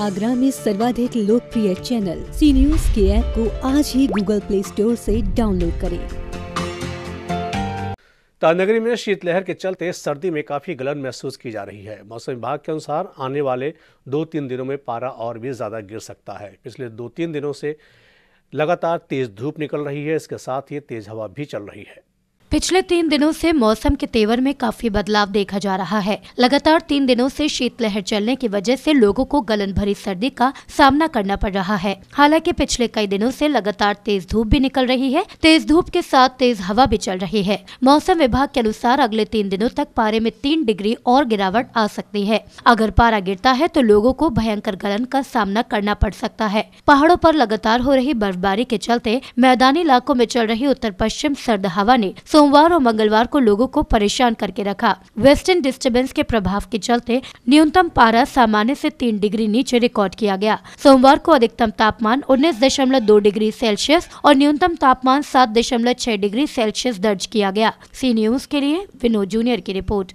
आगरा में सर्वाधिक लोकप्रिय चैनल सी न्यूज के ऐप को आज ही गूगल प्ले स्टोर से डाउनलोड करें ताजनगरी में शीतलहर के चलते सर्दी में काफी गलन महसूस की जा रही है मौसम विभाग के अनुसार आने वाले दो तीन दिनों में पारा और भी ज्यादा गिर सकता है पिछले दो तीन दिनों से लगातार तेज धूप निकल रही है इसके साथ ही तेज हवा भी चल रही है पिछले तीन दिनों से मौसम के तेवर में काफी बदलाव देखा जा रहा है लगातार तीन दिनों से शीतलहर चलने की वजह से लोगों को गलन भरी सर्दी का सामना करना पड़ रहा है हालांकि पिछले कई दिनों से लगातार तेज धूप भी निकल रही है तेज धूप के साथ तेज हवा भी चल रही है मौसम विभाग के अनुसार अगले तीन दिनों तक पारे में तीन डिग्री और गिरावट आ सकती है अगर पारा गिरता है तो लोगो को भयंकर गलन का सामना करना पड़ सकता है पहाड़ों आरोप लगातार हो रही बर्फबारी के चलते मैदानी इलाकों में चल रही उत्तर पश्चिम सर्द हवा ने सोमवार और मंगलवार को लोगों को परेशान करके रखा वेस्टर्न डिस्टर्बेंस के प्रभाव के चलते न्यूनतम पारा सामान्य से तीन डिग्री नीचे रिकॉर्ड किया गया सोमवार को अधिकतम तापमान उन्नीस दशमलव दो डिग्री सेल्सियस और न्यूनतम तापमान सात दशमलव छह डिग्री सेल्सियस दर्ज किया गया सी न्यूज के लिए विनोद जूनियर की रिपोर्ट